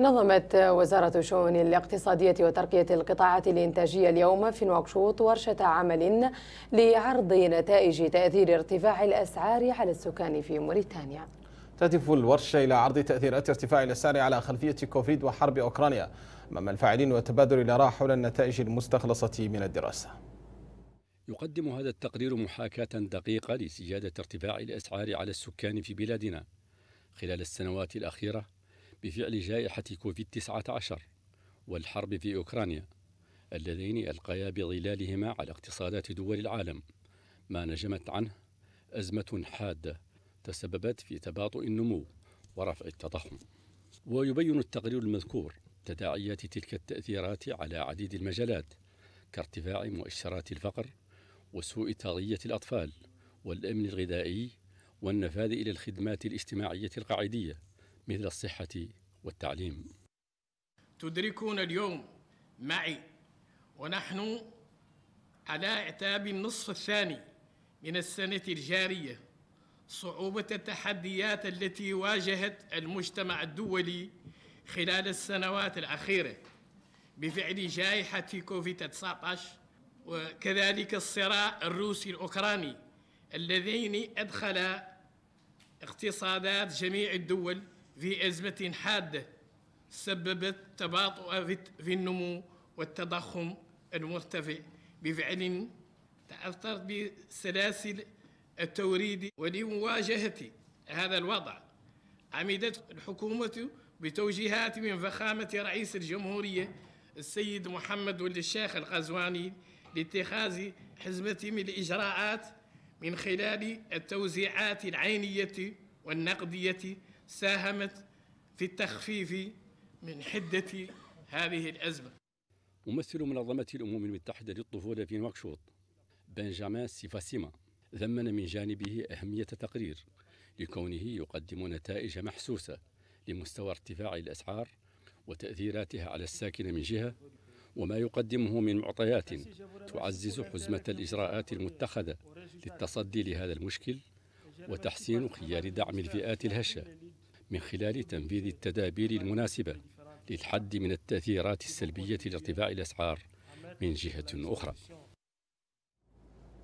نظمت وزارة الشؤون الاقتصادية وترقية القطاعات الإنتاجية اليوم في نواكشوط ورشة عمل لعرض نتائج تأثير ارتفاع الأسعار على السكان في موريتانيا تهدف الورشة إلى عرض تأثيرات ارتفاع الأسعار على خلفية كوفيد وحرب أوكرانيا أمام الفاعلين وتبادل الآراء حول النتائج المستخلصة من الدراسة يقدم هذا التقرير محاكاة دقيقة لسجادة ارتفاع الأسعار على السكان في بلادنا خلال السنوات الأخيرة بفعل جائحة كوفيد 19 والحرب في أوكرانيا اللذين ألقيا بظلالهما على اقتصادات دول العالم ما نجمت عنه أزمة حادة تسببت في تباطؤ النمو ورفع التضخم ويبين التقرير المذكور تداعيات تلك التأثيرات على عديد المجالات كارتفاع مؤشرات الفقر وسوء تغذية الأطفال والأمن الغذائي والنفاذ إلى الخدمات الاجتماعية القاعدية مثل الصحة والتعليم تدركون اليوم معي ونحن على اعتاب النصف الثاني من السنة الجارية صعوبة التحديات التي واجهت المجتمع الدولي خلال السنوات الأخيرة بفعل جائحة كوفيد 19 وكذلك الصراع الروسي الأوكراني اللذين أدخل اقتصادات جميع الدول ذي أزمة حادة سببت تباطؤ في النمو والتضخم المرتفع بفعل تأثرت بسلاسل التوريد ولمواجهة هذا الوضع عمدت الحكومة بتوجيهات من فخامة رئيس الجمهورية السيد محمد ولي الشيخ القزواني لاتخاذ حزمة من الإجراءات من خلال التوزيعات العينية والنقدية ساهمت في التخفيف من حدة هذه الأزمة ممثل منظمة الأمم المتحدة للطفولة في نواكشوط بنجامين سيفاسيما ذمن من جانبه أهمية التقرير لكونه يقدم نتائج محسوسة لمستوى ارتفاع الأسعار وتأثيراتها على الساكن من جهة وما يقدمه من معطيات تعزز حزمة الإجراءات المتخذة للتصدي لهذا المشكل وتحسين خيار دعم الفئات الهشة من خلال تنفيذ التدابير المناسبة للحد من التأثيرات السلبية لارتفاع الأسعار من جهة أخرى